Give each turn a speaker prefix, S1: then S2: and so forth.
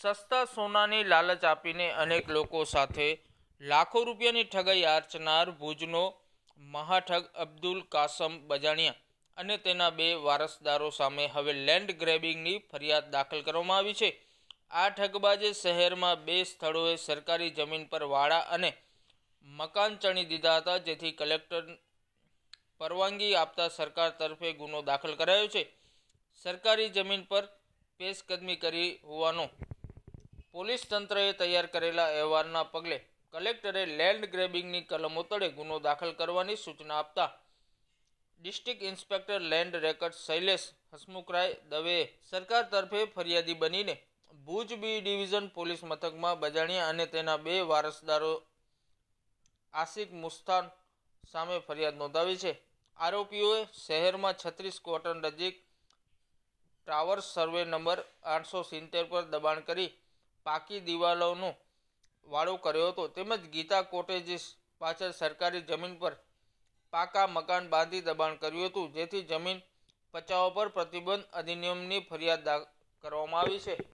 S1: સસ્તા સોનાની લાલચ આપીને અનેક લોકો સાથે લાખો રૂપિયાની ઠગાઈ આર્ચનાર ભુજનો મહાઠગ અબ્દુલ કાસમ બજાણિયા અને તેના બે વારસદારો સામે હવે લેન્ડ ગ્રેબિંગની ફરિયાદ દાખલ કરવામાં આવી છે આ ઠગબાજે શહેરમાં બે સ્થળોએ સરકારી જમીન પર વાડા અને મકાન ચણી દીધા હતા જેથી કલેક્ટર પરવાનગી આપતા સરકાર તરફે ગુનો દાખલ કરાયો છે સરકારી જમીન પર પેશકદમી કરી હોવાનો પોલીસ તંત્રએ તૈયાર કરેલા અહેવાલના પગલે કલેક્ટરે લેન્ડ ગ્રેબિંગની કલમો તળે ગુનો દાખલ કરવાની સૂચના આપતા district inspector land record Shailesh Hasmukhrai દવેએ સરકાર તરફે ફરિયાદી બનીને ભુજ બી ડિવિઝન પોલીસ મથકમાં બજાણ્યા અને તેના બે વારસદારો આસિક મુસ્તાન સામે ફરિયાદ નોંધાવી છે આરોપીઓએ શહેરમાં છત્રીસ ક્વાર્ટર નજીક ટાવર સર્વે નંબર આઠસો સિત્તેર પર દબાણ કરી પાકી દિવાલોનો વાળો કર્યો હતો તેમજ ગીતા કોટેજીસ પાછળ સરકારી જમીન પર પાકા મકાન બાંધી દબાણ કર્યું હતું જેથી જમીન બચાવ પર પ્રતિબંધ અધિનિયમની ફરિયાદ કરવામાં આવી છે